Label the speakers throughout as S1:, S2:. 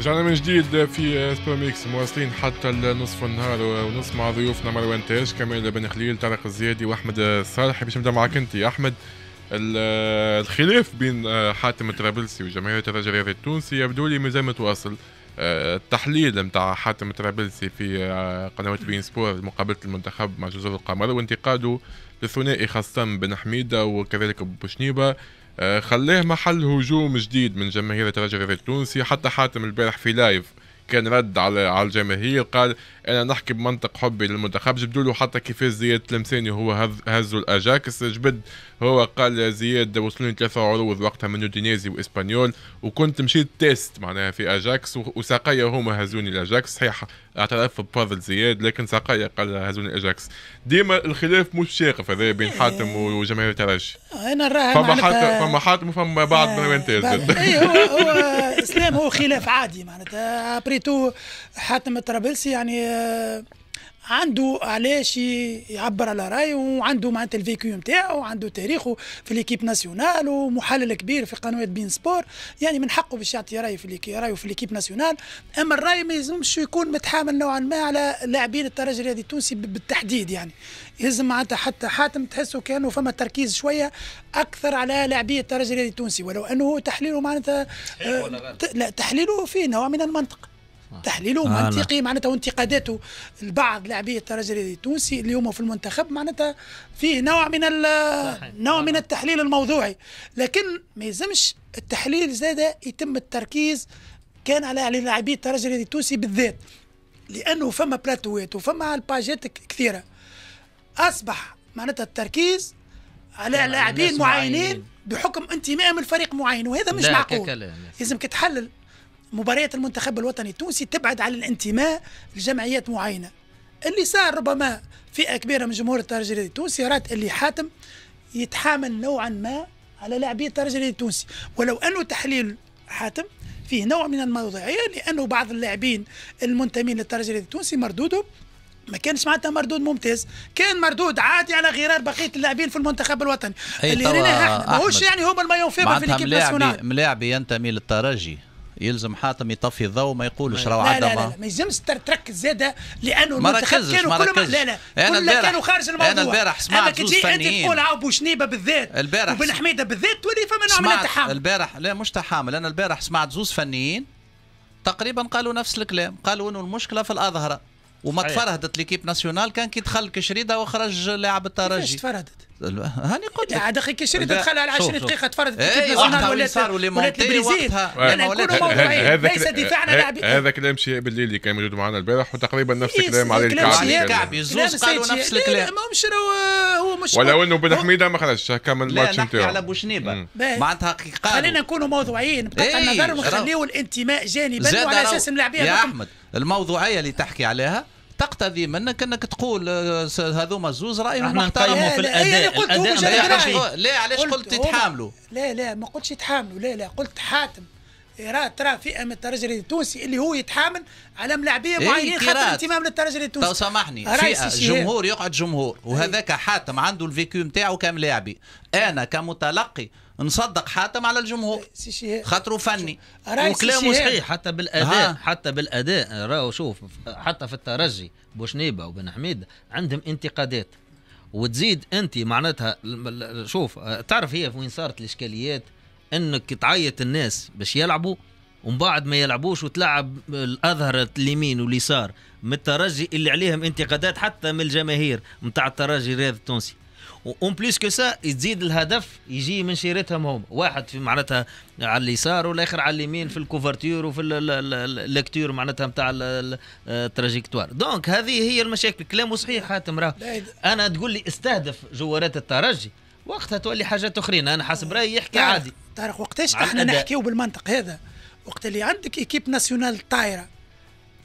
S1: رجعنا من جديد في سبور ميكس مواصلين حتى النصف النهار ونسمع مع ضيوفنا مروان تاج كمال بن خليل طارق الزيادي واحمد الصالح باش نبدا معك انت احمد الخلاف بين آه، حاتم الطرابلسي وجماهير الرجاء الرياضي التونسي يبدو لي مازال متواصل آه، التحليل نتاع حاتم الطرابلسي في آه، قنوات بين سبور مقابله المنتخب مع جزر القمر وانتقاده للثنائي خاصه بن حميده وكذلك بوشنيبه خلاه محل هجوم جديد من جماهير الترجي التونسي حتى حاتم البارح في لايف كان رد على على الجماهير قال انا نحكي بمنطق حبي للمنتخب جبدوا له حتى كيفاش زياد تلمساني هو هزو هزوا الاجاكس جبد هو قال زياد وصلوني ثلاثه عروض وقتها من اودينيزي واسبانيول وكنت مشيت تيست معناها في اجاكس وساقيا هما هزوني الاجاكس صحيح اعترف بفضل زياد لكن ساقيا قال هزوني الاجاكس ديما الخلاف مش شاقف هذا بين حاتم وجماهير الترجي انا نراها فما حاتم فما حاتم وفما بعض برمنتاز اي هو
S2: هو اسلام هو خلاف عادي معناتها ابريتو حاتم الطرابلسي يعني آه، عنده علاش يعبر على رايه وعنده معناتها الفيكيو نتاعو وعنده تاريخه في ليكيب ناسيونال ومحلل كبير في قنوات بين سبور يعني من حقه باش يعطي رايه في ليكيب رايه في ليكيب ناسيونال اما الراي ما يلزمش يكون متحامل نوعا ما على لاعبين الترجي الرياضي التونسي بالتحديد يعني يلزم معناتها حتى حاتم تحسه كانه فما تركيز شويه اكثر على لاعبي الترجي الرياضي التونسي ولو انه تحليله معناتها آه، لا تحليله فيه نوع من المنطق آه. تحليله آه، منطقي معناتها وانتقاداته لبعض لاعبي الترجي التونسي اليوم في المنتخب معناتها فيه نوع من نوع آه، من التحليل الموضوعي لكن ما يلزمش التحليل زاد يتم التركيز كان على لاعبي الترجي التونسي بالذات لانه فما بلاتوات وفما الباجات كثيره اصبح معناتها التركيز على لاعبين معينين بحكم انتمائهم لفريق معين وهذا مش معقول لازمك تحلل مباريات المنتخب الوطني التونسي تبعد عن الانتماء لجمعيات معينه اللي صار ربما فئه كبيره من جمهور الترجي التونسي رات اللي حاتم يتحامل نوعا ما على لاعبي الترجي التونسي ولو انه تحليل حاتم فيه نوع من الموضوعيه لانه بعض اللاعبين المنتمين للترجي التونسي مردودهم ما كانش معناتها مردود ممتاز كان مردود عادي على غرار بقيه اللاعبين في المنتخب الوطني اللي ريناه ماهوش يعني هما المايون فيبر في ليكيب
S3: ملاعبي ينتمي للترجي يلزم حاتم يطفي الضوء وما يقولش راهو عدم لا لا, لا
S2: ما يلزمش تركز زاده لانه المنتخب كانوا ما لا لا البارح كانوا خارج الموضوع انا البارح سمعت اما فنيين انت تقول
S3: عاو شنيبه بالذات البارح وبن حميده بالذات تولي فما نوع من التحامل البارح لا مش تحامل انا البارح سمعت زوز فنيين تقريبا قالوا نفس الكلام قالوا انه المشكله في الاظهره وما تفرهدت ليكيب ناسيونال كان كي دخل كشريده وخرج لاعب الترجي تفرهدت
S1: هاني
S3: قلت لك دقيقة
S2: شريت دخل على 20
S1: دقيقة تفرجت ايه
S3: ولا ولا البرازيل
S2: انا نكونوا موضوعيين ليس دفاعنا لاعبين هذا
S1: كلام شيء بالليل اللي كان موجود معنا البارح وتقريبا نفس إيه، الكلام على إيه، الكعبي إيه، الكعبي
S3: زوز قالوا نفس الكلام ما
S2: مش آه، هو مش ولو انه بن
S1: حميده ما خرجش كمل الماتش نتاعو على
S3: بوشنيبه معناتها قالوا
S2: خلينا نكونوا موضوعيين بطرف النظر ونخليو الانتماء جانبا وعلى اساس ملاعبين يا احمد
S3: الموضوعيه اللي تحكي عليها تقتضي منك انك تقول آه، هذوما زوز رايهم محترموا في الاداء الاداء لا علاش قلت يتحاملوا
S2: لا لا ما قلتش يتحاملوا لا لا قلت حاتم راه ترى فئه من الترجي التونسي اللي هو يتحامل على ملاعبيه أمم إيه، معينين خاطر اهتمام للترجي
S3: التونسي لو طيب، سامحني فئه إيه. جمهور يقعد جمهور إيه. وهذاك حاتم عنده الفيكيو نتاعو كملاعبي انا كمتلقي نصدق حاتم على الجمهور خاطره فني وكلامه صحيح حتى
S4: بالاداء ها. آه. حتى بالاداء راهو شوف حتى في الترجي بوشنيبه وبن حميد عندهم انتقادات وتزيد انت معناتها شوف آه، تعرف هي وين صارت الاشكاليات انك تعيط الناس باش يلعبوا ومن بعد ما يلعبوش وتلعب الاظهر اليمين واليسار من الترجي اللي عليهم انتقادات حتى من الجماهير نتاع الترجي الرياضي التونسي وان بليس كو سا تزيد الهدف يجي من شيرتهم هم واحد في معناتها على اليسار والاخر على اليمين في الكوفرتير وفي اللكتور معناتها نتاع التراجيكتوار دونك هذه هي المشاكل كلامه صحيح حاتم راه انا تقول لي استهدف جوارات الترجي
S2: وقتها تولي حاجات اخرين انا حسب رايي يحكي عادي طارق وقتاش احنا نحكيو بالمنطق هذا وقت اللي عندك ايكيب ناسيونال طايره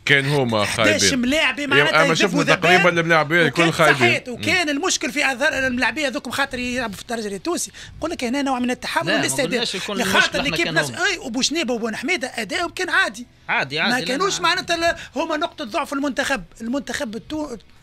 S1: كان هما خايبين 11 ملاعبي معناتها اما شفنا تقريبا الملاعبيه كل خايبين صحيت وكان
S2: المشكل في اظهر الملاعبيه هذوك خاطر يلعبوا في الدرجه التونسي نقول لك هنا نوع من التحمل والاستعداد خاطر ليكيب ناس اي شنيبه وبو حميده ادائهم كان عادي عادي عادي ما كانوش معناتها هما نقطه ضعف المنتخب المنتخب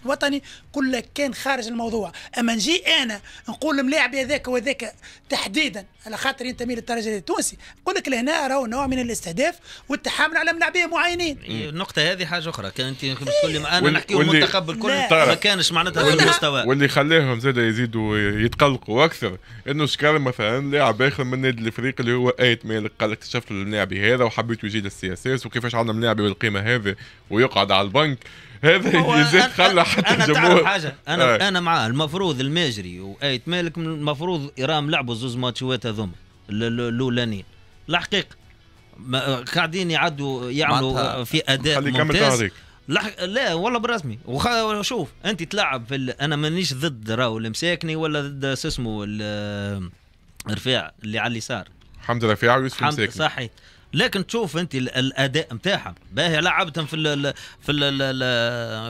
S2: الوطني كله كان خارج الموضوع اما نجي انا نقول الملاعب هذاك وذاك تحديدا على خاطر ينتمي للدرجه التونسي نقول لك لهنا راهو نوع من الاستهداف والتحامل على ملاعبيه معينين
S4: النقطه هذه حاجه اخرى كان انت تقول لي انا نحكيو المنتخب الكل ما كانش معناتها في المستوى
S1: واللي خلاهم زاد يزيدوا يتقلقوا اكثر انه شكار مثلا لاعب اخر من نادي الفريق اللي هو ايت مالك قال لك اكتشفت اللاعب هذا وحبيت يجي للسي اس اس وكيفاش عندنا لاعب بالقيمه هذه ويقعد على البنك هذا يزيد خلى حتى أنا الجمهور حاجه انا آه. انا معاه المفروض الماجري وايت
S4: مالك المفروض يرام لعبوا زوز ماتشوات هذوما الاولانيين الحقيقه قاعدين يعدوا يعملوا في اداء ممتاز لا لا والله بالرسمي وشوف انت تلعب في انا مانيش ضد راهو المساكني ولا ضد شو اسمه رفاع اللي على اليسار حمد رفيع ويوسف المساكني صحي لكن تشوف انت الاداء نتاعهم باهي لعبتهم في ال في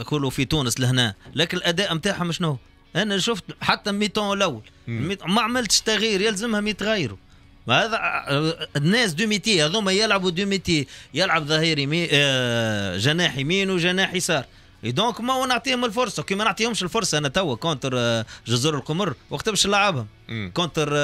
S4: يقولوا في تونس لهنا لكن الاداء نتاعهم شنو انا شفت حتى الميتون الاول ما عملتش تغيير يلزمهم يتغيروا هذا آه، الناس دو ميتي هذوما يلعبوا دو ميتي يلعب ظهير يمين آه، جناح يمين وجناح يسار دونك ما نعطيهم الفرصه كي ما نعطيهمش الفرصه انا توا كونتر جزر القمر وقت باش نلعبهم كونتر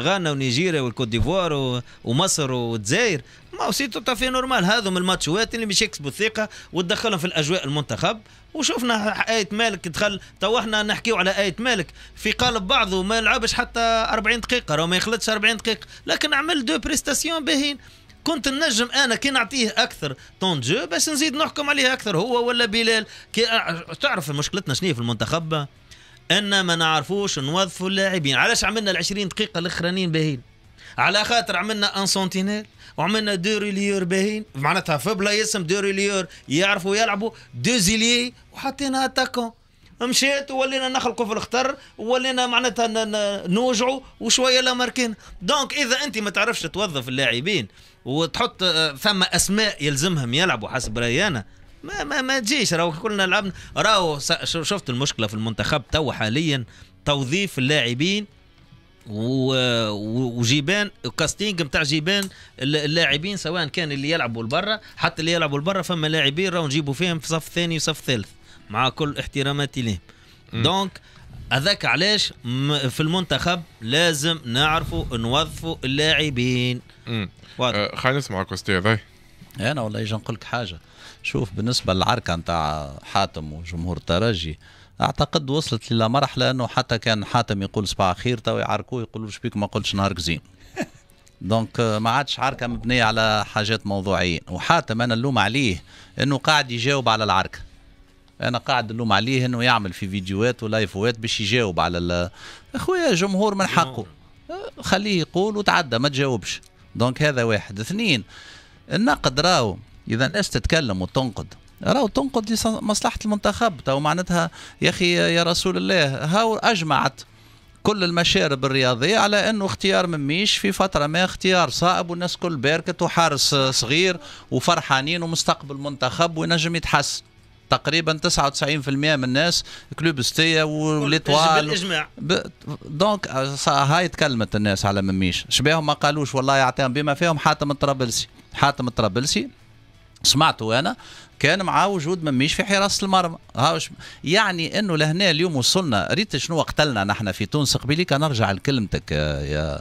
S4: غانا ونيجيريا والكوت ديفوار ومصر والجزائر ما سي تافي نورمال هذو من الماتشوات اللي مش يكسبوا الثقه وتدخلهم في الاجواء المنتخب وشفنا آية مالك دخل تو احنا نحكيو على آية مالك في قالب بعضه ما لعبش حتى 40 دقيقة راه ما يخلطش 40 دقيقة لكن عمل دو بريستاسيون باهين كنت النجم انا كي نعطيه اكثر طون جو باش نزيد نحكم عليه اكثر هو ولا بلال كي تعرف مشكلتنا شنو في المنتخب ان ما نعرفوش نوظفوا اللاعبين علاش عملنا ال 20 دقيقه الاخرانيين باهين على خاطر عملنا ان سنتينيل وعملنا دو ريليور باهين معناتها في بلايصهم دو ريليور يعرفوا يلعبوا دو زيلي وحطينا اتاكون مشيت ولينا نخلقوا في الخطر ولينا معناتها نوجعوا وشويه لا ماركين دونك اذا انت ما تعرفش توظف اللاعبين وتحط آه، ثم اسماء يلزمهم يلعبوا حسب رايي انا ما ما ما تجيش راهو كلنا لعبنا راهو شفت المشكله في المنتخب تو حاليا توظيف اللاعبين وجيبان كاستينج نتاع جيبان اللاعبين سواء كان اللي يلعبوا لبرا حتى اللي يلعبوا لبرا فما لاعبين راهو نجيبوا فيهم في صف ثاني وصف ثالث مع كل احتراماتي لهم دونك هذاك علاش في المنتخب لازم نعرفوا نوظفوا اللاعبين أه خلينا
S3: نسمعك استاذ انا والله يجي نقول لك حاجه شوف بالنسبه للعركه نتاع حاتم وجمهور الترجي اعتقد وصلت لمرحله انه حتى كان حاتم يقول صباح خير تو يعاركوه يقولوا بيك ما قلتش نهار زين دونك آه، ما عادش عركه مبنيه على حاجات موضوعيه وحاتم انا نلوم عليه انه قاعد يجاوب على العركه انا قاعد نلوم عليه انه يعمل في فيديوهات ولايفوات باش يجاوب على ال... اخويا جمهور من حقه آه، خليه يقول وتعدى ما تجاوبش دونك هذا واحد اثنين النقد راهو اذا الناس تتكلم وتنقد راهو تنقض مصلحه المنتخب تو معناتها يا اخي يا رسول الله هاو اجمعت كل المشارب الرياضية على أنه اختيار مميش في فترة ما اختيار صائب والناس كل باركت وحارس صغير وفرحانين ومستقبل منتخب وينجم يتحسن تقريبا 99% من الناس كلوب ستيا وليطوال بالاجماع ب... دونك هاي تكلمت الناس على مميش شبيهم ما قالوش والله يعطيهم بما فيهم حاتم الطرابلسي حاتم الطرابلسي سمعته انا كان معاه وجود مميش في حراسه المرمى يعني انه لهنا اليوم وصلنا ريت شنو قتلنا نحن في تونس كان نرجع لكلمتك يا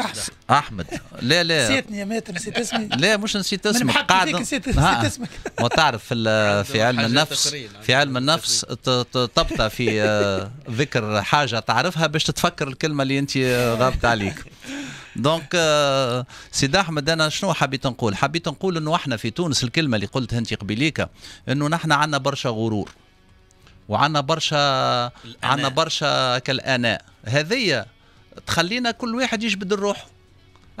S3: أحمد. احمد لا لا نسيتني
S2: يا مات نسيت اسمي لا مش نسيت اسمك قاعد نسيت اسمك
S3: وتعرف في في علم النفس في علم النفس تبطى في ذكر حاجه تعرفها باش تتفكر الكلمه اللي انت غابت عليك دونك سيدي احمد انا شنو حبيت نقول؟ حبيت نقول انه احنا في تونس الكلمه اللي قلتها انت قبيليك انه نحن عندنا برشا غرور وعندنا برشا عندنا برشا كالاناء هذيا تخلينا كل واحد يجبد الروح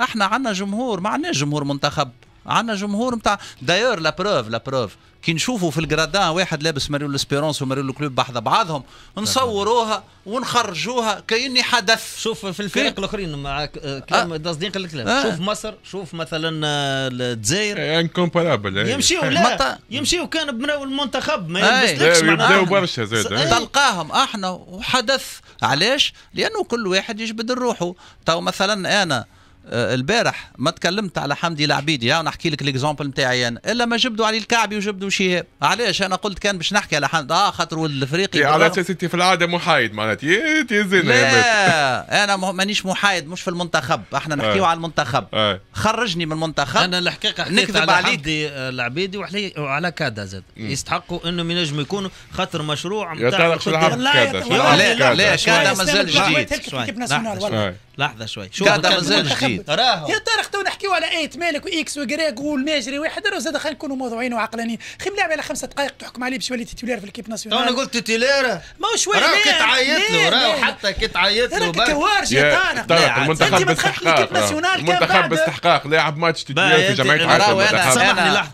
S3: احنا عندنا جمهور ما عندناش جمهور منتخب عندنا جمهور نتاع دايور لا بروف لا بروف كي نشوفوا في الجرادان واحد لابس ماريو لسبيرونس وماريو الكلوب بحذا بعضهم نصوروها ونخرجوها كأني حدث شوف في الفريق الاخرين مع آه، كلام تصديق آه. الكلام آه. شوف
S4: مصر شوف
S1: مثلا آه، الجزائر انكومبارابل إيه، إيه. يمشيو إيه، لا
S3: يمشيو كان بناو المنتخب ما يلبسلكش يبداو برشا زاد تلقاهم احنا وحدث علاش؟ لانه كل واحد يجبد روحه تو مثلا انا آه، البارح ما تكلمت على حمدي العبيدي ونحكي نحكي لك الاكزامبل نتاعي انا الا ما جبدوا علي الكعبي وجبدوا شهاب علاش انا قلت كان باش نحكي على حمد اه خاطر ولد الافريقي على اساس
S1: انت في العاده محايد معناتها زين لا
S3: انا مانيش محايد مش في المنتخب احنا آه. نحكيو على المنتخب آه. خرجني من المنتخب انا الحقيقه حكيت على عليك. حمدي العبيدي وعلى كادا زاد يستحقوا
S4: انهم ينجموا يكونوا خاطر مشروع نتاع لا لا كادا مازال جديد لحظه شوي شو هذا مازال جديد يا
S2: طارق تو نحكيو على ايت مالك واكس وكريك والماجري ويحضر وزاد خلينا نكونوا موضوعين وعقلانيين خي ملاعب على خمسه دقائق تحكم عليه بشوية تيتولير في الكيب ناسيونال انا قلت
S3: تيتولير ما هو شويه راهو كي
S1: تعيط له راهو
S3: حتى كي
S4: تعيط
S2: له راك كوارج يا طارق المنتخب باستحقاق المنتخب
S1: باستحقاق لاعب ماتش تيتولير في جمعيه عاصمه المنتخب سامحني لحظه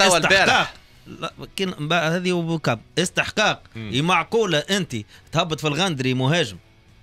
S1: قول لي استحقاق
S4: لكن هذه وكاب استحقاق معقوله انت تهبط في الغندري مهاجم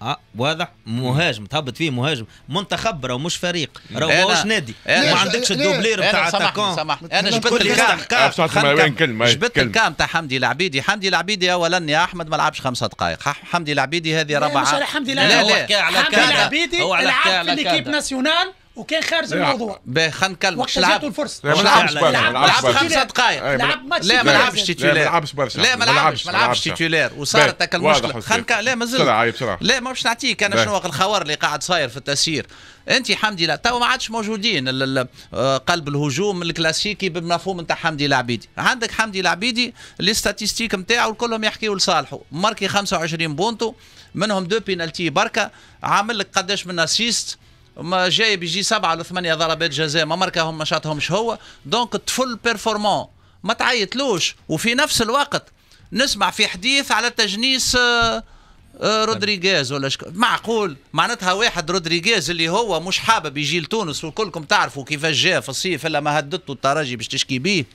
S4: اه واضح مهاجم تهبط فيه مهاجم منتخب راه مش فريق راهو ماهوش نادي ما عندكش الدوبلير نتاع اتاكون انا جبت
S3: الكام جبت الكام تاع حمدي العبيدي حمدي العبيدي اولا يا احمد ما لعبش خمسة دقائق حمدي العبيدي هذه ربعه لا مش حمدي العبيدي لا حمدي العبيدي لعب في ليكيب
S2: ناسيونال وكان خارج الموضوع باهي
S3: خلينا نتكلم وقت لعب الفرصه ما لعبش لعب خمسه دقائق لعب ماتش لا ما لعبش تيتولير لا ما لعبش برشا لا ما لعبش ما لعبش تيتولير وصارت هكا المشكله خلينا لا ما زلت لا ما باش نعطيك انا شنو الخوار اللي قاعد صاير في التسيير انت حمدي لا تو ما عادش موجودين آه، قلب الهجوم الكلاسيكي بالمفهوم نتاع حمدي العبيدي عندك حمدي العبيدي لي ستاتيستيك نتاعو كلهم يحكيوا لصالحه ماركي 25 بونتو منهم دو بينالتي بركه عامل لك قداش من اسيست ما جاي بيجي سبعه ولا ثمانيه ضربات جزاء ما مركهم ما شاطهمش هو دونك طفل بيرفورمون ما تعيطلوش وفي نفس الوقت نسمع في حديث على تجنيس آه، آه، رودريغيز ولا شك... معقول معناتها واحد رودريغيز اللي هو مش حابب يجي لتونس وكلكم تعرفوا كيفاش جاء في الصيف الا ما هددته الترجي باش تشكي بيه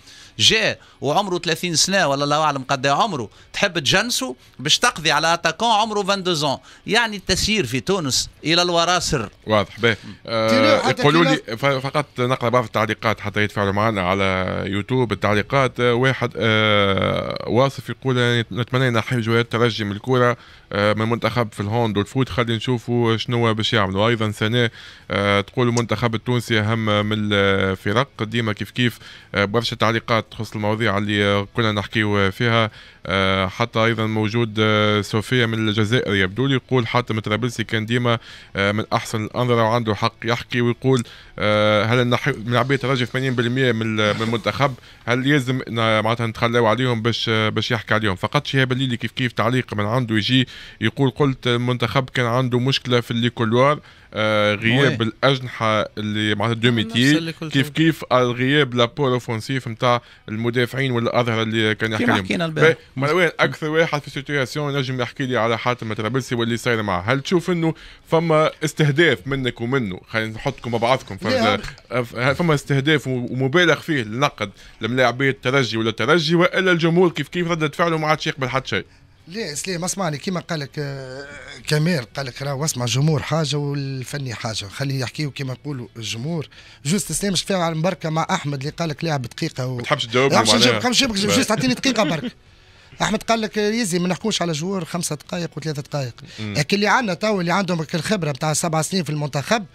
S3: جاء وعمره 30 سنه ولا الله اعلم قد إيه عمره تحب تجنسه باش تقضي على اتاكون عمره 22 يعني التسيير في تونس الى الوراسر
S1: واضح باهي آه يقولوا لي فقط نقرا بعض التعليقات حتى يتفاعلوا معنا على يوتيوب التعليقات آه، واحد آه واصف يقول آه، نتمنى ان حاجه الترجي من الكوره آه من منتخب في الهوند والفوت خلينا نشوفوا شنو باش يعملوا ايضا سنه آه تقول المنتخب التونسي اهم من الفرق ديما كيف كيف آه، برشا تعليقات تخص المواضيع اللي كنا نحكيو فيها آه، حتى ايضا موجود صوفيا آه، من الجزائر يبدو لي يقول حاتم طرابلسي كان ديما آه، من احسن الانظره وعنده حق يحكي ويقول هل ملعبيه ترجي 80% من المنتخب هل يلزم معناتها نتخلاو عليهم باش باش يحكي عليهم فقط شهاب الليلي كيف كيف تعليق من عنده يجي يقول قلت المنتخب كان عنده مشكله في الليكولوار غياب الاجنحه اللي معناتها دوميتي كيف كيف الغياب لابور اوفونسيف نتاع المدافعين والاظهره اللي كان يحكي عليهم مروان اكثر واحد في سيتياسيون نجم يحكي لي على حاتم ترابلسي واللي صاير معاه هل تشوف انه فما استهداف منك ومنه خلينا نحطكم مع بعضكم فما استهداف ومبالغ فيه لنقد لملاعبيه الترجي ولا الترجي والا الجمهور كيف كيف رده فعله ما عادش يقبل حتى شيء
S5: لا سلام اسمعني كيما قالك كمال قالك راه واسمع الجمهور حاجه والفني حاجه خليه يحكي كيما نقولوا الجمهور جوست سلام شفاعة المبركه مع احمد اللي قالك لاعب دقيقه و... ما تحبش تجاوب ما تحبش تجاوب جوست اعطيني دقيقه برك احمد قال لك يزي ما نحكوش على جوار خمسه دقائق وثلاثه دقائق لكن اللي عندنا تو اللي عندهم الخبره نتاع سبع سنين في المنتخب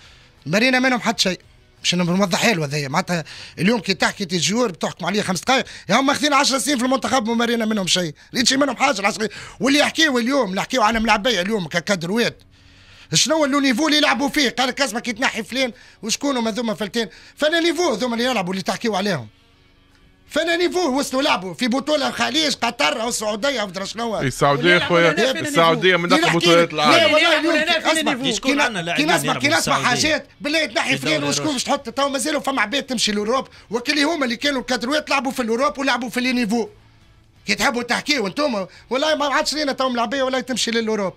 S5: مرينا منهم حتى شيء باش نوضحها له هذايا معناتها اليوم كي تحكي تي جور بتحكم عليه خمس دقائق يا هم ماخذين 10 سنين في المنتخب وما رينا منهم شيء لقيت منهم حاجه 10 واللي يحكيوا اليوم نحكيوا على ملعبيه اليوم ككادروات شنو لو نيفو اللي يلعبوا فيه قال كازما كي تنحي فلان وشكون هما ذوما فلتين فانا نيفو ذوما اللي يلعبوا اللي تحكيوا عليهم فانا نيفو وصلوا لعبوا في بطوله الخليج قطر او السعوديه او مدري شنو إيه، السعوديه خويا السعوديه من اقوى بطولات العالم لا والله اسمع كي نسمع كي نسمع حاجات بالله تنحي فلان وشكون باش تحط تو مازالوا فما عباد تمشي لاوروب وكل هما اللي كانوا الكادروات لعبوا في الاوروب ولعبوا في النيفو كي تحبوا تحكيوا انتم والله ما عادش لينا تو ملعبيه والله تمشي للاوروب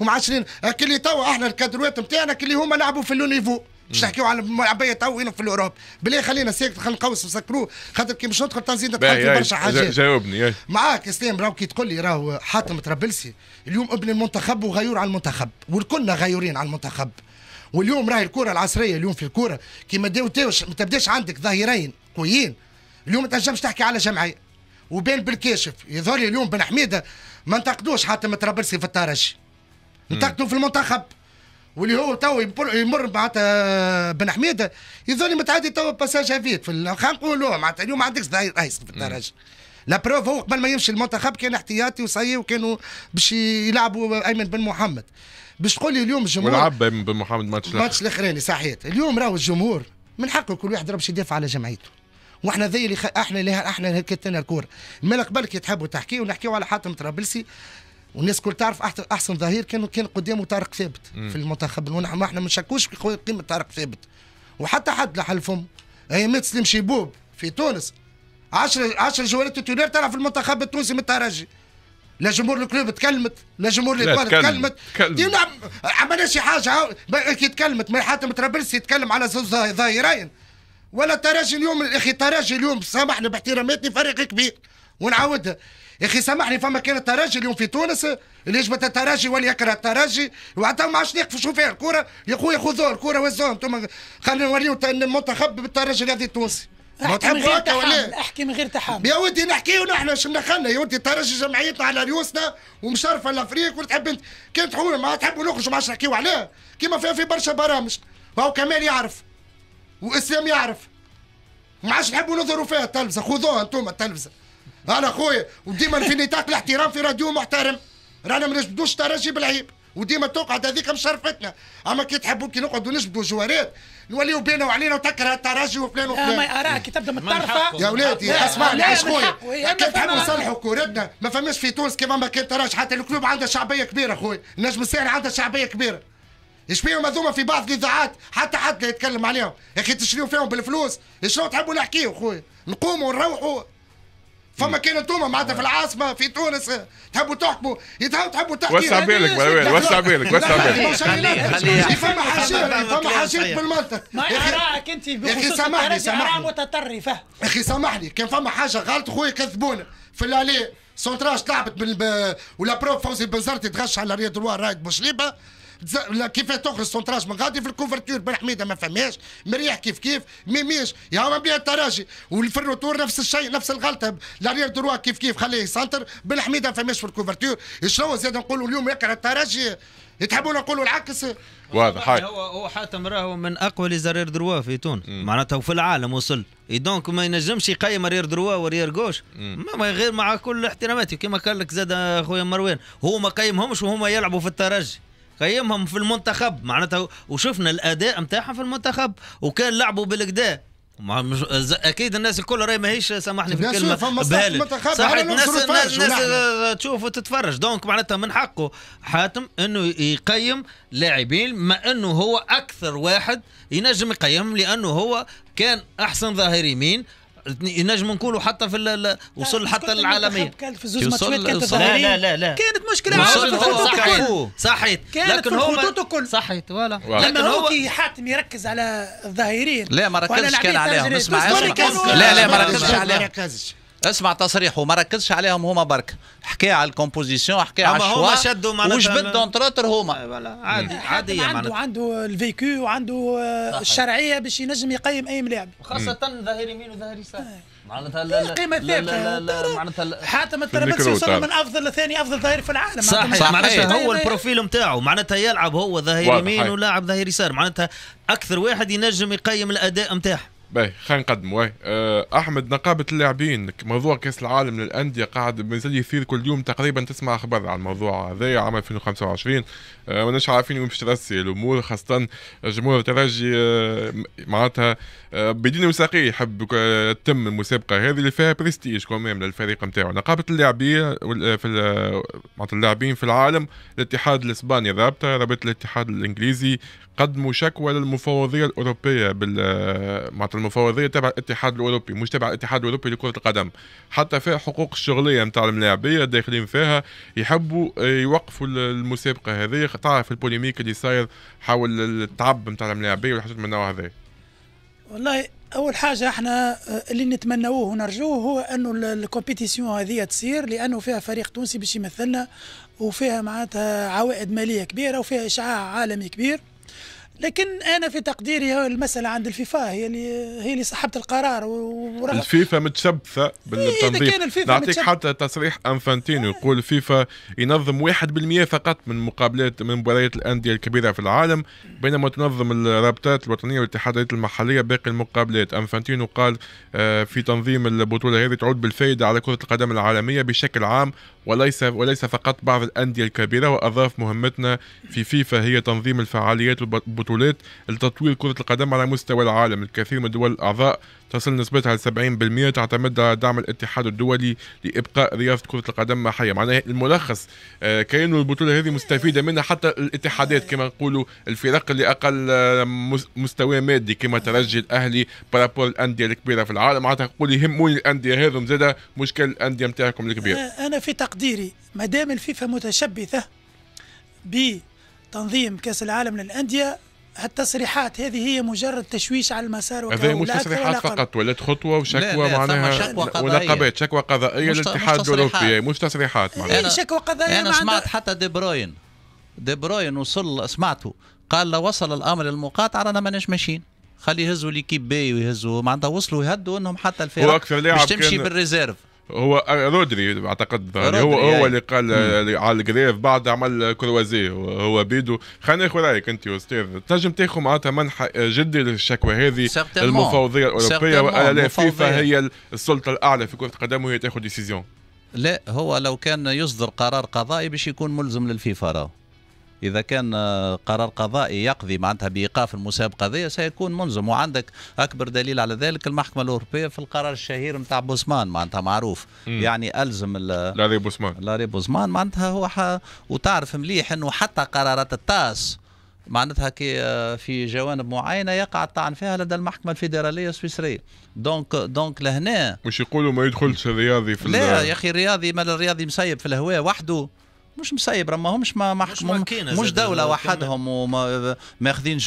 S5: وما عادش لينا كل تو احنا الكادروات نتاعنا كل هما لعبوا في النيفو باش نحكيو على عبايه تو في الاوروب بلي خلينا ساكت خلينا نقوس ونسكروه خاطر كي باش ندخل تنزيد ندخل في برشا حاجات
S1: جاوبني
S5: معاك اسلام راهو كي تقول لي راهو حاتم طرابلسي اليوم ابن المنتخب وغيور على المنتخب والكلنا غيورين على المنتخب واليوم راهي الكره العصريه اليوم في الكره كي ما تاوش ما تبداش عندك ظهيرين قويين اليوم ما تنجمش تحكي على جمعيه وبين بالكاشف يظهر لي اليوم بن حميده ما نتقدوش حاتم طرابلسي في الترجي انتقدوا في المنتخب واللي هو تو يمر معناتها بن حميده يظن متعدي تو باساج افيك في خلينا نقولوا معناتها اليوم عندك رئيس في الدرجه لا بروف هو قبل ما يمشي المنتخب كان احتياطي وصي وكانوا باش يلعبوا ايمن بن محمد باش تقول لي اليوم الجمهور ولعب
S1: ايمن بن محمد ماتش ماتش
S5: الاخراني صحيت اليوم راهو الجمهور من حقه كل واحد باش يدافع على جمعيته واحنا ذي اللي خ... احنا اللي احنا الكور الكوره قبل كي تحبوا تحكيوا نحكيوا على حاتم طرابلسي والناس كل تعرف احسن ظهير كان كان قدامه طارق ثابت في المنتخب ونحن احنا ما نشكوش في قيمه طارق ثابت وحتى حد لحل فم هي مات سليم شيبوب في تونس 10 10 جوالات تونير تلعب في المنتخب التونسي من الترجي لا جمهور الكلوب تكلمت لا جمهور الاطفال تكلمت تكلمت عملنا شي حاجه كي تكلمت ما حاتم ترابلسي يتكلم على زوج ظاهرين ولا تراجي اليوم اخي تراجي اليوم سامحني باحتراماتي فريق كبير ونعاودها يا اخي سامحني فما كان الترجي اليوم في تونس اللي يجبد الترجي واللي يكره الترجي وحتى ما عادش يقفوا فيها الكره يا خويا خذوا الكره وزوهم انتم خلينا نوريو المنتخب بالترجي الرياضي التونسي إيه؟ احكي من غير تحامل
S2: احكي من غير تحامل
S5: يا ودي نحكيو نحن شنو دخلنا يا ودي ترجي جمعيتنا على ريوسنا ومشرفه الافريق وتحب انت كان تحول ما تحبوا نخرجوا ما عادش نحكيو عليه كيما فيها في برشا برامج هو كمال يعرف واسلام يعرف ما عادش نحبوا نظهروا فيها التلفزه خذوها انتم التلفزه انا خويا وديما في نطاق الاحترام في راديو محترم رانا ما نجبدوش ترجي بالعيب وديما تقعد هذيك مشرفتنا اما كي تحبوا كي نقعدوا نجبدوا جوارات نوليو بينا وعلينا وتكره الترجي وفلان وفلان ما اراك تبدا متطرفه يا ولادي اسمعني خويا كي تحبوا نصلحوا كورتنا ما فماش في تونس كيما ما كان ترجي حتى الكلوب عندها شعبيه كبيره خويا النجم الساهل عندها شعبيه كبيره ايش فيهم هذوما في بعض الاذاعات حتى حد يتكلم عليهم يا اخي تشريو فيهم بالفلوس شنو تحبوا نحكيو خويا نقوموا ونروحوا فما كان انتوما معناتها في آه. العاصمه في تونس تحبوا تحكموا تحبوا تحبوا تحكموا وسع بالك وسع بالك وسع بالك فما حاجات فما حاجات بالمنطق ما رايك انت بخصوص سامحني سامحني متطرفه اخي سامحني كان فما حاجه غلط خويا كذبونا في الاليه سونتراج تلعبت بال ولا بروف فوزي بنزرتي تغش على رياض الوار رايد بوشليبه كيف تخرج سونتراج من غادي في الكوفرتور بن حميده ما فماش مريح كيف كيف ميميش يا بها التراجي والفرنوتور نفس الشيء نفس الغلطه لاريير دروا كيف كيف خليه سنتر بن حميده ما فماش في الكوفرتور شنو زاد نقولوا اليوم يكره التراجي يتحبون نقولوا العكس واضح هو
S4: هو حاتم راهو من اقوى لي زرير دروا في تونس معناتها في العالم وصل دونك ما ينجمش يقيم رير دروا ورير جوش ما غير مع كل احتراماتي كما قال لك زاد اخويا مروان هو ما قيمهمش وهما يلعبوا في الترجي قيمهم في المنتخب معناتها وشفنا الاداء نتاعهم في المنتخب وكان لعبوا بالكدا اكيد الناس الكل راهي ماهيش سامحني في الكلمه بهالي صح الناس الناس, الناس آه، تشوف وتتفرج دونك معناتها من حقه حاتم انه يقيم لاعبين ما انه هو اكثر واحد ينجم يقيمهم لانه هو كان احسن ظاهر يمين ينجم نقولوا حتى في وصل حتى للعالميه في زوج ماتشات كانت صغيرين لا لا لا كانت مشكله وصل صحيت صحيت لكن هو
S2: صحيت ولا لما هو كي حاتم يركز على الظاهرين لا ما ركزش كان عليهم اسمع لا لا ما ركزش عليهم
S3: اسمع تصريحه ما ركزش عليهم هما برك حكى على الكومبوزيسيون حكى على الشوا هما شدوا معناتها وش بده انتراتر هما إيه، عادي عادي عنده
S2: عنده الفيكو وعنده آه، الشرعيه باش ينجم يقيم اي ملاعب خاصه ظهير يمين وظهير يسار إيه.
S4: معناتها لا القيمه إيه، معناتها
S2: حاتم الترابلسي وصل من افضل لثاني افضل ظهير في العالم صحيح صحيح معناتها هو
S4: البروفيل نتاعو معناتها يلعب
S1: هو ظهير يمين
S4: ولاعب ظهير يسار معناتها اكثر واحد ينجم يقيم الاداء نتاعه
S1: باهي خلينا نقدموا اه احمد نقابه اللاعبين موضوع كاس العالم للانديه قاعد مازال يثير كل يوم تقريبا تسمع اخبار على الموضوع هذا عام 2025 أه ماناش عارفين وين باش ترسي الامور خاصه جمهور الترجي أه معناتها أه بدين وثقي يحب آه، تتم المسابقه هذه اللي فيها بريستيج كوميم للفريق نتاعو نقابه اللاعبين في معناتها اللاعبين في العالم الاتحاد الاسباني رابطه رابطه الاتحاد الانجليزي قدموا شكوى للمفوضيه الاوروبيه بال معناتها المفوضيه تبع الاتحاد الاوروبي مش تبع الاتحاد الاوروبي لكره القدم حتى فيها حقوق الشغليه نتاع الملاعبيه داخلين فيها يحبوا آه، يوقفوا المسابقه هذه تعرف البوليميك اللي صاير حول التعب نتاع الملاعبيه والحاجات من النوع هذا
S2: والله اول حاجه احنا آه، اللي نتمنوه ونرجوه هو انه الكومبيتيسيون هذه تصير لانه فيها فريق تونسي باش يمثلنا وفيها معناتها عوائد ماليه كبيره وفيها اشعاع عالمي كبير لكن انا في تقديري المساله عند الفيفا هي اللي هي اللي صاحبه القرار ورغم الفيفا
S1: متشبثه بالتنظيم إيه نعطيك حتى تصريح انفانتينو آه. يقول الفيفا ينظم 1% فقط من مقابلات من مباريات الانديه الكبيره في العالم بينما تنظم الرابطات الوطنيه والاتحادات المحليه باقي المقابلات انفانتينو قال آه، في تنظيم البطوله هذه تعود بالفائده على كره القدم العالميه بشكل عام وليس وليس فقط بعض الأندية الكبيرة وأضاف مهمتنا في فيفا هي تنظيم الفعاليات والبطولات لتطوير كرة القدم على مستوى العالم الكثير من الدول الأعضاء تصل نسبتها ل 70% تعتمد على دعم الاتحاد الدولي لابقاء رياضه كره القدم حيه معناها الملخص آه، كأنه البطوله هذه مستفيده منها حتى الاتحادات كما نقولوا الفرق اللي اقل آه، مستوى مادي كما ترجي الاهلي بارابور الانديه الكبيره في العالم معناتها تقول يهموني الانديه هذم زاده مشكل الانديه نتاعكم الكبير
S2: آه، انا في تقديري ما دام الفيفا متشبثه بتنظيم كاس العالم للانديه التصريحات هذه هي مجرد تشويش على المسار وكذا مش تصريحات فقط
S1: ولات خطوه وشكوى معناها شكوى ونقابات شكوى قضائيه للاتحاد الاوروبي مش تصريحات معناها شكوى قضائيه انا سمعت
S3: حتى دي بروين دي بروين وصل سمعته قال لو وصل الامر للمقاطعه رانا ماناش ماشيين خلي يهزوا ليكيب بي ويهزوا معناتها وصلوا يهدوا انهم حتى الفرق مش تمشي
S1: بالريزيرف آه، هو رودري اعتقد رودري هو يعني. هو اللي قال آه، مم. على الجريف بعد عمل كروازي هو بيدو خلينا ناخذ رايك انت استاذ تنجم تاخذ معناتها منح آه، جدي للشكوى هذه المفوضيه الاوروبيه والا لا فيفا هي السلطه الاعلى في كره القدم وهي تاخذ ديسيزيون لا
S3: هو لو كان يصدر قرار قضائي باش يكون ملزم للفيفا راه إذا كان آه، قرار قضائي يقضي معناتها بإيقاف المسابقة هذه سيكون منظم وعندك أكبر دليل على ذلك المحكمة الأوروبية في القرار الشهير نتاع بوسمان معناتها معروف مم. يعني ألزم لاري بوسمان لاري بوسمان معناتها هو ح... وتعرف مليح أنه حتى قرارات التاس معناتها كي آه، في جوانب معينه يقع الطعن فيها لدى المحكمه الفيدراليه السويسريه دونك دونك
S1: لهنا مش يقولوا ما يدخلش الرياضي في لا يا
S3: اخي الرياضي مال الرياضي مسيب في الهواء وحده مش مسيب راهو مش ما مش دوله وحدهم وماخذين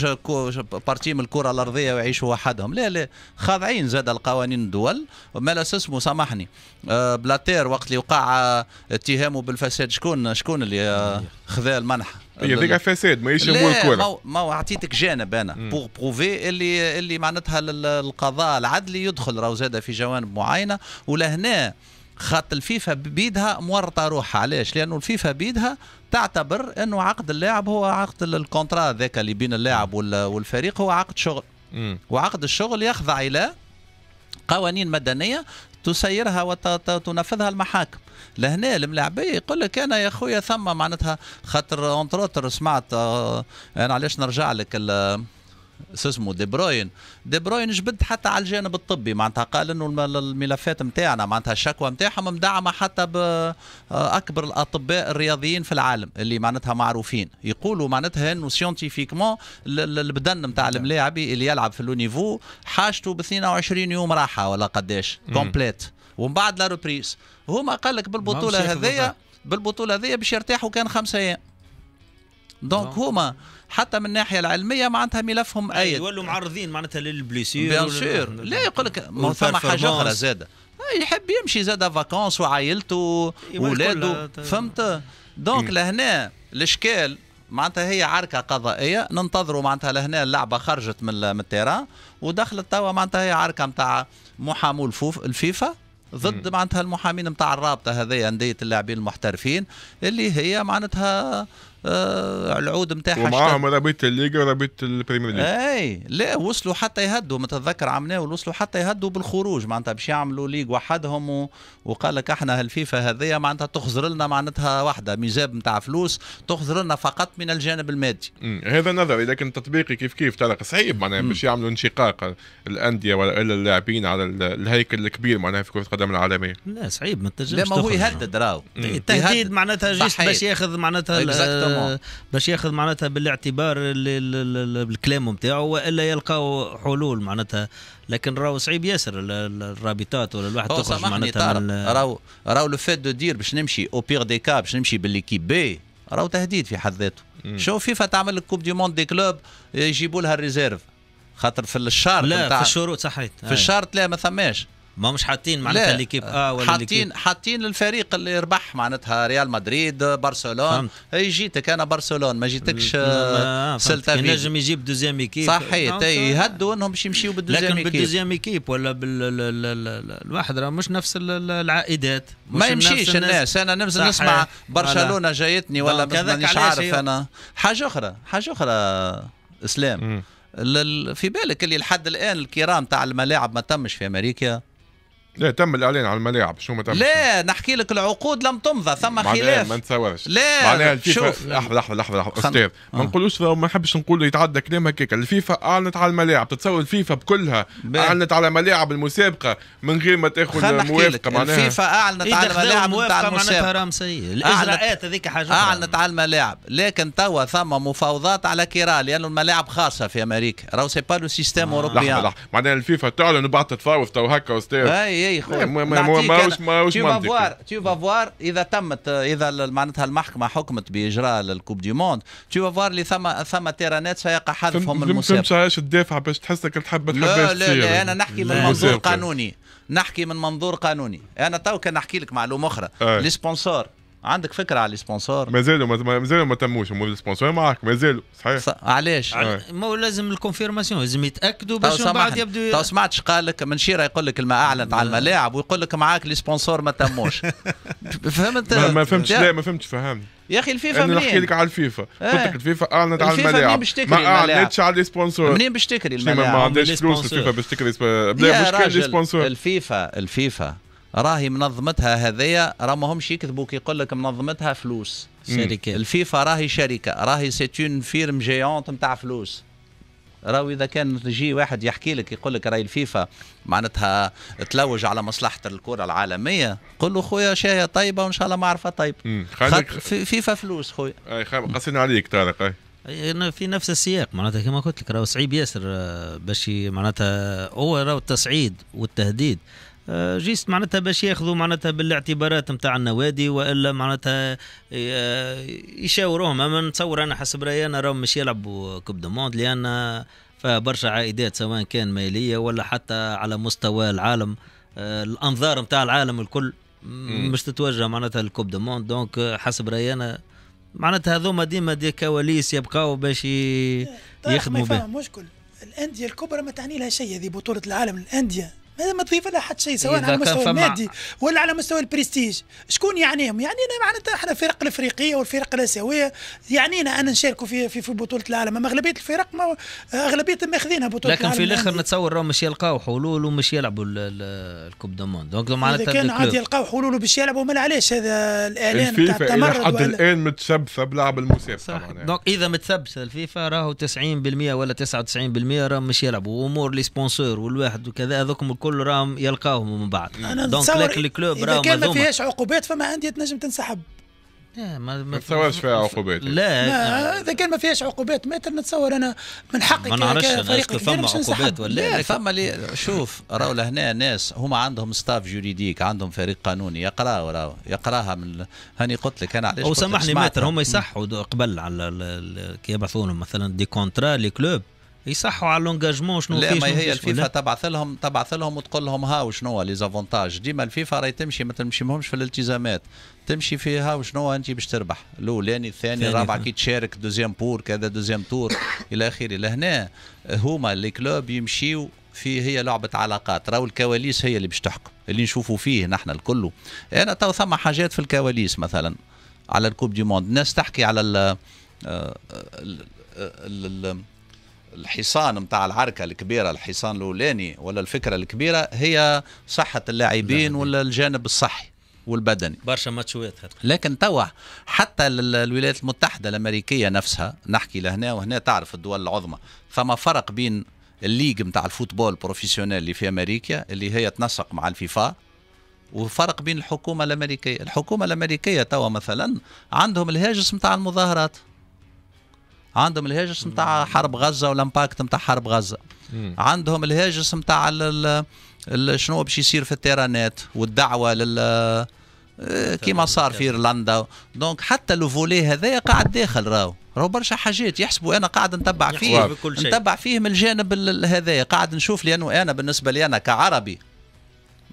S3: بارتي من الكره الارضيه ويعيشوا وحدهم لا لا خاضعين زاد القوانين الدول لا اسمه سامحني آه، بلاتير وقت اللي وقع آه، اتهامه بالفساد شكون شكون اللي آه، خذا المنحه هذاك فساد
S1: ماهيش مو الكره
S3: ما هو اعطيتك جانب انا بوغ بروفي اللي اللي معناتها القضاء العدلي يدخل راهو زاد في جوانب معينه ولهنا خط الفيفا بيدها مورطه روحها علاش لانه الفيفا بيدها تعتبر انه عقد اللاعب هو عقد الكونترا ذاك اللي بين اللاعب والفريق هو عقد شغل م. وعقد الشغل يخضع الى قوانين مدنيه تسيرها وتنفذها المحاكم لهنا الملاعبيه يقول لك انا يا خويا ثم معناتها خاطر اونتروتر سمعت آه، انا علاش نرجع لك شو اسمه دي بروين دي بروين جبد حتى على الجانب الطبي معناتها قال انه الملفات نتاعنا معناتها الشكوى نتاعهم مدعمه حتى باكبر آه، الاطباء الرياضيين في العالم اللي معناتها معروفين يقولوا معناتها انه سيونتيفيكمون البدن نتاع نعم. الملاعب اللي يلعب في لونيفو حاجته ب 22 يوم راحه ولا قداش كومبليت ومن بعد لا ريبريس هما قال لك بالبطوله هذيا بالبطوله هذيا باش يرتاحوا كان خمسة ايام دونك هما حتى من الناحيه العلميه معناتها ملفهم اي آية.
S4: يولوا معرضين معناتها للبليسير بيان سور لا يقول لك ثم حاجه اخرى زاده
S3: آه، يحب يمشي زاد فاكونس وعائلته وولاده فهمت دونك لهنا الاشكال معناتها هي عركه قضائيه ننتظروا معناتها لهنا اللعبه خرجت من التيران ودخلت توا معناتها هي عركه نتاع محامو الفيفا ضد معناتها المحامين نتاع الرابطه هذه انديه اللاعبين المحترفين اللي هي معناتها آه، العود نتاعها ومعاهم
S1: رابطه الليغا ورابطه البريمير ليغ اي
S3: لا وصلوا حتى يهدوا متذكر عمنا وصلوا حتى يهدوا بالخروج معناتها باش يعملوا ليغ وحدهم وقال لك احنا الفيفا هذيا معناتها تخزر لنا معناتها واحده ميزاب نتاع فلوس تخزر لنا فقط من الجانب المادي
S1: مم. هذا نظري لكن تطبيقي كيف كيف طلق صعيب معناها باش يعملوا انشقاق الانديه ولا اللاعبين على الهيكل الكبير معناها في كره القدم العالميه
S4: لا صعيب ما تنجمش لا ما هو يهدد راهو التهديد معناتها جيش باش ياخذ معناتها آه، باش ياخذ معناتها بالاعتبار الكلام نتاعو والا يلقاو حلول معناتها لكن راهو
S3: صعيب ياسر الرابطات ولا الواحد تخرج معناتها راهو راهو لو فات دو دير باش نمشي او بيغ دي كاب باش نمشي بالليكيب بي راهو تهديد في حد ذاته شوف فيفا تعمل الكوب دي موند دي كلوب يجيبوا لها الريزيرف خاطر في الشرط لا في الشروط صحيت في الشرط لا ما ثماش ما مش حاطين معناتها ليكيب اه ولا حاطين حاطين للفريق اللي ربح معناتها ريال مدريد برشلونه اي جيتك انا برشلونه ما جيتكش سلتا سلتا ينجم يجيب دوزيام ايكيب صحيح يهدوا انهم باش يمشيوا بالدوزيام ايكيب لكن بالدوزيام
S4: ايكيب ولا بالواحد راه مش نفس العائدات مش ما يمشيش الناس,
S2: انا نمزل نسمع برشلونه جايتني ولا مانيش عارف انا
S3: حاجه اخرى حاجه اخرى اسلام في بالك اللي لحد الان الكرام تاع الملاعب
S1: ما تمش في امريكا لا تم الاعلان على الملاعب شو ما تم
S3: لا نحكي لك العقود لم تمضى ثم خلاف ما
S1: نتصورش لا معناها الفيفا لحظه لحظه لحظه لحظه استاذ آه. ما نقولوش ما نحبش نقول يتعدى كلام هكاك الفيفا اعلنت على الملاعب تتصور الفيفا بكلها بيه. اعلنت على ملاعب المسابقه من غير ما تاخذ موافقه معناها الفيفا اعلنت على الملاعب نتاع المسابقه حرام
S3: سيء الاجراءات هذيك حاجه اعلنت على الملاعب لكن توا ثم مفاوضات على كيرا لانه الملاعب خاصه في امريكا راهو سي با لو سيستيم اوروبيان معناها الفيفا تعلن
S1: وبعد تتفاوض تو هكا استاذ يا خويا ماهوش ماهوش tu
S3: تو فوار اذا تمت اذا معناتها المحكمه حكمت باجراء الكوب دي موند تو فوار اللي ثم ثم تيرانات سيقع حذفهم من المسابقه ما فهمتش
S1: الدافع باش تحسك تحب تحب لا لا لا انا نحكي من منظور قانوني
S3: نحكي من منظور قانوني انا تو كان نحكي لك معلومه اخرى لي
S1: سبونسور عندك فكره على السبونسور مازالوا مازالوا ما ما تموش هم السبونسور معاك مازالوا صحيح ص... علاش آه.
S3: ما هو لازم الكونفيرماسيون لازم يتاكدوا باش من بعد يبدو تو
S1: سمعتش قال
S3: لك منشيره يقول لك الما اعلنت على الملاعب ويقول لك معاك السبونسور ما تموش
S1: فهمت ما, ما فهمتش لا ما فهمتش فهمني يا اخي الفيفا منين؟ نحكي لك على الفيفا إيه. قلت لك الفيفا اعلنت على الملاعب ما اعلنتش على السبونسور منين باش تكري الملاعب ما عندهاش فلوس الفيفا باش تكري بلا السبونسور
S3: الفيفا الفيفا راهي منظمتها هذيا راه ماهمش يكذبوا كي يقول لك منظمتها فلوس شركه الفيفا راهي شركه راهي سي اون فيرم جيونت نتاع فلوس راهو اذا كان يجي واحد يحكي لك يقول لك راهي الفيفا معناتها تلوج على مصلحه الكره العالميه قل له خويا شاهي طيبه وان شاء
S1: الله معرفه طيبه فيفا فلوس خويا أي قصينا عليك طارق
S3: اي
S4: في نفس السياق معناتها كما قلت لك راهو صعيب ياسر آه، باش معناتها هو راهو التصعيد والتهديد آه، جيست معناتها باش ياخذوا معناتها بالاعتبارات نتاع النوادي والا معناتها آه، يشاوروهم اما نتصور انا حسب رايي انا راهم مش يلعبوا كوب دو موند لان برشا عائدات سواء كان ماليه ولا حتى على مستوى العالم آه، الانظار نتاع العالم الكل مش تتوجه معناتها الكوب دو موند دونك حسب رايي انا معناتها هذوما ديما دي كواليس يبقاو باش طيب، يخدموا به
S2: مشكل الانديه الكبرى ما تعني لها شيء هذه بطوله العالم الانديه هذا ما تضيف لها حتى شيء سواء على المستوى المادي ولا على مستوى البرستيج شكون يعنيهم يعنينا معناتها احنا الفرق الافريقيه والفرق الاسيويه يعنينا ان نشاركوا في, في في بطوله العالم اما اغلبيه الفرق ما اغلبيه ماخذينها بطوله لكن العالم لكن في الاخر
S4: نتصور راهم مش يلقاو حلول ومش يلعبوا الكوب دو موند دونك معناتها كان عاد
S2: يلقاو حلول وباش يلعبوا ما علاش هذا الاعلان تاع التمرد حد الان
S1: متشبثه بلعب المسابقه
S4: يعني. دونك اذا متشبثه الفيفا راهو 90% ولا 99% راهم مش يلعبوا وامور لي سبونسور والواحد وكذا هذوك الكل راهم يلقاهم من بعض نعم. انا دونك لك الكلوب اذا كان ما فيهاش
S2: عقوبات فما عندي تنجم تنسحب ما
S4: ما تصورش فيها
S1: عقوبات لا
S2: اذا كان ما فيهاش عقوبات ما نتصور انا من حقي ما نعرفش فريق فما عقوبات ولا لا فما اللي
S1: شوف
S3: راهو لهنا ناس هما عندهم ستاف جوريديك عندهم فريق قانوني يقراوا راهو يقراها من هاني قلت لك انا علاش وسامحني ماتر هما يصحوا
S4: قبل على كي يبعثوا لهم
S3: مثلا دي كونترا لي كلوب
S4: يصحوا على لونجاجمون شنو لا ما هي الفيفا
S3: تبعث لهم تبعث لهم وتقول لهم ها وشنو لي زافونتاج ديما الفيفا راهي تمشي ما تمشيهمش في الالتزامات تمشي فيها وشنو انت باش تربح الاولاني الثاني الرابع كي تشارك دوزيام بور كذا دوزيام تور الى اخره لهنا هما لي كلوب يمشيو في هي لعبه علاقات راهو الكواليس هي اللي باش تحكم اللي نشوفوا فيه نحن الكل انا تو ثم حاجات في الكواليس مثلا على الكوب دي موند الناس تحكي على ال آه، آه، الحصان نتاع العركه الكبيره الحصان الاولاني ولا الفكره الكبيره هي صحه اللاعبين ولا الجانب الصحي والبدني
S4: برشا ماتشوات
S3: لكن توا حتى الولايات المتحده الامريكيه نفسها نحكي لهنا وهنا تعرف الدول العظمى فما فرق بين الليج نتاع الفوتبول بروفيسيونيل اللي في امريكا اللي هي تنسق مع الفيفا وفرق بين الحكومه الامريكيه الحكومه الامريكيه توا مثلا عندهم الهاجس نتاع المظاهرات عندهم الهاجس نتاع حرب غزه والامباكت نتاع حرب غزه عندهم الهاجس نتاع شنو باش يصير في التيرانات والدعوه لل آه، كيما صار في ايرلندا دونك حتى لو فولي هذايا قاعد داخل راهو راهو برشا حاجات يحسبوا انا قاعد نتبع فيه نتبع فيه من الجانب هذايا قاعد نشوف لانه انا بالنسبه لي انا كعربي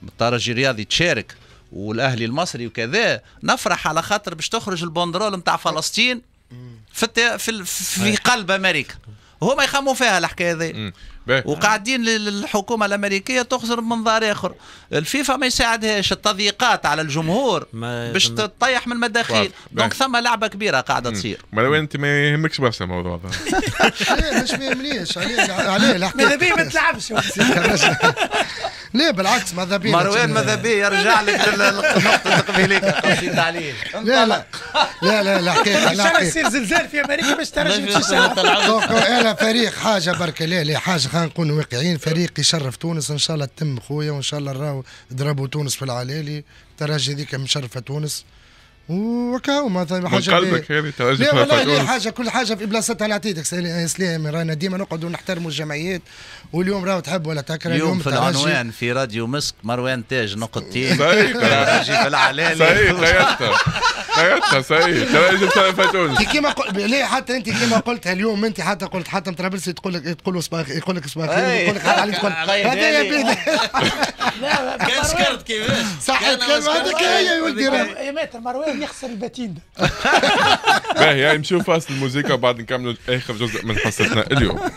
S3: الترجي الرياضي تشارك والاهلي المصري وكذا نفرح على خاطر باش تخرج البندرول نتاع فلسطين في في, قلب امريكا هما يخموا فيها الحكايه هذه وقاعدين الحكومه الامريكيه تخسر بمنظار اخر الفيفا ما يساعدهاش التضييقات على الجمهور باش تطيح من المداخيل دونك ثم لعبه كبيره قاعده تصير مروان
S1: انت ما يهمكش برشا الموضوع
S5: هذا مش ما يهمنيش عليه عليه ماذا بيه ما تلعبش لا بالعكس ماذا بيه مروان ماذا بيه يرجع لك للنقطه القبيليه عليه لا لا لا لا الحكايه لا يصير
S2: زلزال في امريكا باش ترجع
S5: انا فريق حاجه برك لا لا حاجه خلينا نكون واقعيين فريق يشرف تونس ان شاء الله تتم خويا وان شاء الله راهو ضربوا تونس في العلالي الترجي هذيك مشرفه تونس وكاو مثلا حاجه من قلبك هذه لا والله حاجه كل حاجه في بلاصتها عطيتك سلام رانا ديما نقعدوا نحترموا الجمعيات واليوم راهو تحب ولا تكره اليوم في العنوان
S3: في راديو مسك مروان تاج نقطتين راجي في العلالة صحيح
S5: حياتنا
S1: صحيح صحيح اجت
S5: كيما قلت لا حتى انت كيما قلتها اليوم انت حتى قلت حتى طرابلسي تقول لك تقول لك يقول لك صباح يقول لك علي تقول هذا يا بيه كان سكرت كيفاش صح هذيك هي يا ولدي يا
S2: مروان لازم يخسر البتين باهي
S1: يعني نمشيو فاصل الموسيقى بعد نكملوا اخر جزء من حصتنا اليوم